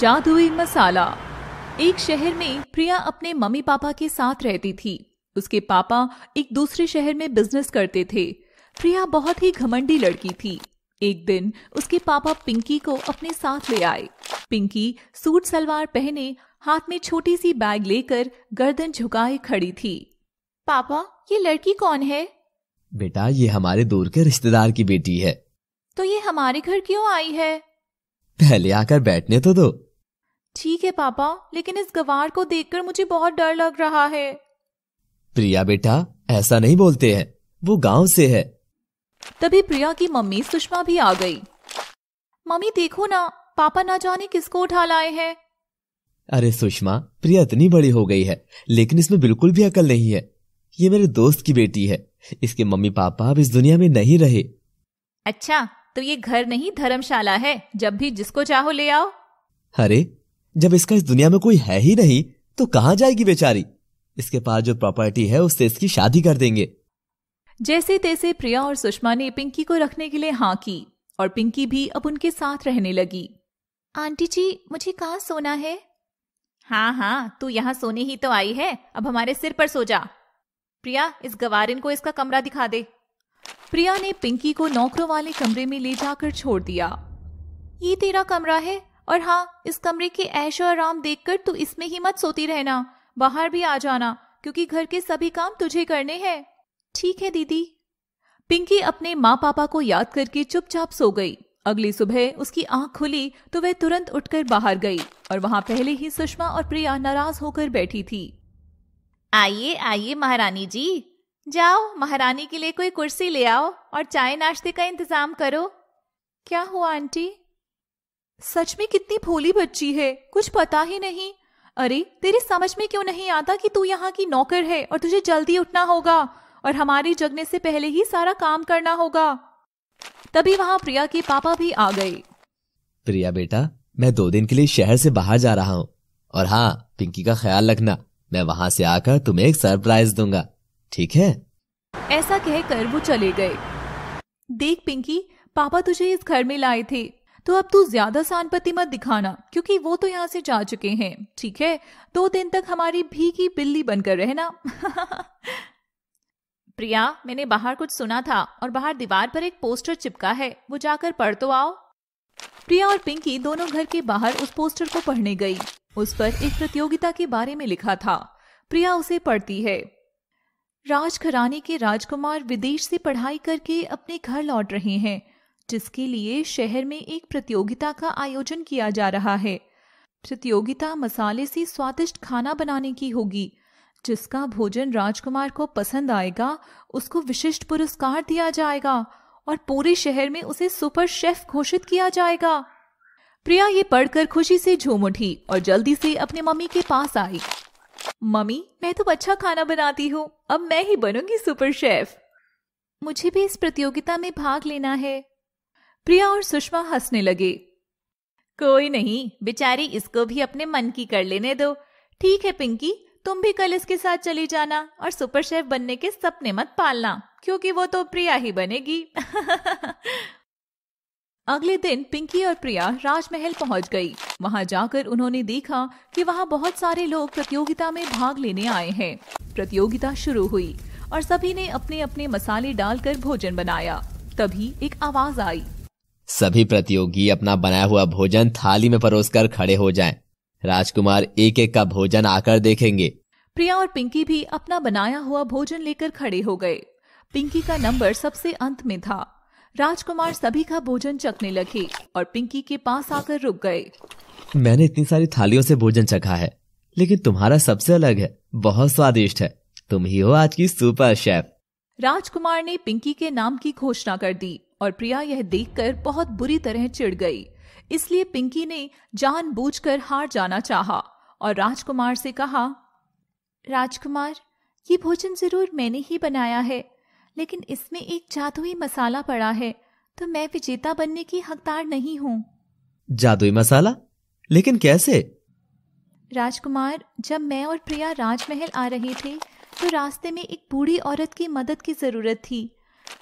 जादुई मसाला एक शहर में प्रिया अपने मम्मी पापा के साथ रहती थी उसके पापा एक दूसरे शहर में बिजनेस करते थे प्रिया बहुत ही घमंडी लड़की थी एक दिन उसके पापा पिंकी को अपने साथ ले आए पिंकी सूट सलवार पहने हाथ में छोटी सी बैग लेकर गर्दन झुकाए खड़ी थी पापा ये लड़की कौन है बेटा ये हमारे दूर के रिश्तेदार की बेटी है तो ये हमारे घर क्यों आई है पहले आकर बैठने तो दो ठीक है पापा लेकिन इस गवार को देखकर मुझे बहुत डर लग रहा है प्रिया बेटा ऐसा नहीं बोलते हैं वो गांव से है तभी प्रिया की मम्मी सुषमा भी आ गई मम्मी देखो ना पापा ना जाने किसको उठा लाए हैं अरे सुषमा प्रिया इतनी बड़ी हो गई है लेकिन इसमें बिल्कुल भी अकल नहीं है ये मेरे दोस्त की बेटी है इसके मम्मी पापा अब इस दुनिया में नहीं रहे अच्छा तो ये घर नहीं धर्मशाला है जब भी जिसको चाहो ले आओ अरे जब इसका इस दुनिया में कोई है ही नहीं तो कहाँ जाएगी बेचारी इसके पास जो प्रॉपर्टी है उससे इसकी शादी कर देंगे जैसे तैसे प्रिया और सुषमा ने पिंकी को रखने के लिए हाँ की और पिंकी भी अब उनके साथ रहने लगी आंटी जी मुझे कहाँ सोना है हाँ हाँ तू यहाँ सोने ही तो आई है अब हमारे सिर पर सो जा प्रिया इस गवारिन को इसका कमरा दिखा दे प्रिया ने पिंकी को नौकरों वाले कमरे में ले जाकर छोड़ दिया ये तेरा कमरा है और हाँ इस कमरे के ऐश आराम देखकर तू इसमें ही मत सोती रहना बाहर भी आ जाना क्योंकि घर के सभी काम तुझे करने हैं ठीक है दीदी पिंकी अपने माँ पापा को याद करके चुपचाप सो गई अगली सुबह उसकी आंख खुली तो वह तुरंत उठकर बाहर गई और वहां पहले ही सुषमा और प्रिया नाराज होकर बैठी थी आइए आइए महारानी जी जाओ महारानी के लिए कोई कुर्सी ले आओ और चाय नाश्ते का इंतजाम करो क्या हुआ आंटी सच में कितनी भोली बच्ची है कुछ पता ही नहीं अरे तेरे समझ में क्यों नहीं आता कि तू यहाँ की नौकर है और तुझे जल्दी उठना होगा और हमारे जगने से पहले ही सारा काम करना होगा तभी वहाँ प्रिया के पापा भी आ गए प्रिया बेटा मैं दो दिन के लिए शहर से बाहर जा रहा हूँ और हाँ पिंकी का ख्याल रखना मैं वहाँ से आकर तुम्हें एक सरप्राइज दूंगा ठीक है ऐसा कहकर वो चले गए देख पिंकी पापा तुझे इस घर में लाए थे तो अब तू ज्यादा सानपति मत दिखाना क्योंकि वो तो यहाँ से जा चुके हैं ठीक है दो दिन तक हमारी भीगी बिल्ली बनकर रहना प्रिया मैंने बाहर कुछ सुना था और बाहर दीवार पर एक पोस्टर चिपका है वो जाकर पढ़ तो आओ प्रिया और पिंकी दोनों घर के बाहर उस पोस्टर को पढ़ने गई उस पर एक प्रतियोगिता के बारे में लिखा था प्रिया उसे पढ़ती है राजघराने के राजकुमार विदेश से पढ़ाई करके अपने घर लौट रहे हैं जिसके लिए शहर में एक प्रतियोगिता का आयोजन किया जा रहा है प्रतियोगिता मसाले से स्वादिष्ट खाना बनाने की होगी जिसका भोजन राजकुमार को पसंद आएगा उसको विशिष्ट पुरस्कार दिया जाएगा और पूरे शहर में उसे सुपर शेफ घोषित किया जाएगा प्रिया ये पढ़कर खुशी से झूम उठी और जल्दी से अपने मम्मी के पास आई मम्मी मैं तो अच्छा खाना बनाती हूँ अब मैं ही बनूंगी सुपर शेफ मुझे भी इस प्रतियोगिता में भाग लेना है प्रिया और सुषमा हंसने लगे कोई नहीं बेचारी इसको भी अपने मन की कर लेने दो ठीक है पिंकी तुम भी कल इसके साथ चली जाना और सुपर शेफ बनने के सपने मत पालना क्योंकि वो तो प्रिया ही बनेगी अगले दिन पिंकी और प्रिया राजमहल पहुंच गई वहां जाकर उन्होंने देखा कि वहां बहुत सारे लोग प्रतियोगिता में भाग लेने आए हैं प्रतियोगिता शुरू हुई और सभी ने अपने अपने मसाले डालकर भोजन बनाया तभी एक आवाज आई सभी प्रतियोगी अपना बनाया हुआ भोजन थाली में परोसकर खड़े हो जाएं। राजकुमार एक एक का भोजन आकर देखेंगे प्रिया और पिंकी भी अपना बनाया हुआ भोजन लेकर खड़े हो गए पिंकी का नंबर सबसे अंत में था राजकुमार सभी का भोजन चखने लगे और पिंकी के पास आकर रुक गए मैंने इतनी सारी थालियों से भोजन चखा है लेकिन तुम्हारा सबसे अलग है बहुत स्वादिष्ट है तुम ही हो आज की सुपर शेफ राजकुमार ने पिंकी के नाम की घोषणा कर दी और प्रिया यह देखकर बहुत बुरी तरह चिढ़ गई इसलिए पिंकी ने जानबूझकर हार जाना चाहा और राजकुमार से कहा राजकुमार ये भोजन जरूर मैंने ही बनाया है लेकिन इसमें एक जादुई मसाला पड़ा है तो मैं विजेता बनने की हकदार नहीं हूँ जादुई मसाला लेकिन कैसे राजकुमार जब मैं और प्रिया राजमहल आ रहे थे तो रास्ते में एक बूढ़ी औरत की मदद की जरूरत थी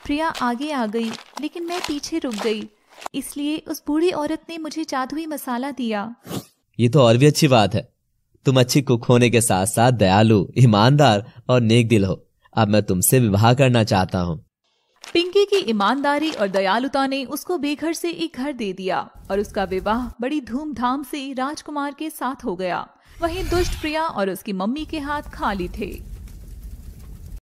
प्रिया आगे आ गई लेकिन मैं पीछे रुक गई इसलिए उस बूढ़ी औरत ने मुझे जादुई मसाला दिया ये तो और भी अच्छी बात है तुम अच्छी कुक होने के साथ साथ दयालु ईमानदार और नेक दिल हो अब मैं तुमसे विवाह करना चाहता हूँ पिंकी की ईमानदारी और दयालुता ने उसको बेघर से एक घर दे दिया और उसका विवाह बड़ी धूमधाम से राजकुमार के साथ हो गया वहीं दुष्ट प्रिया और उसकी मम्मी के हाथ खाली थे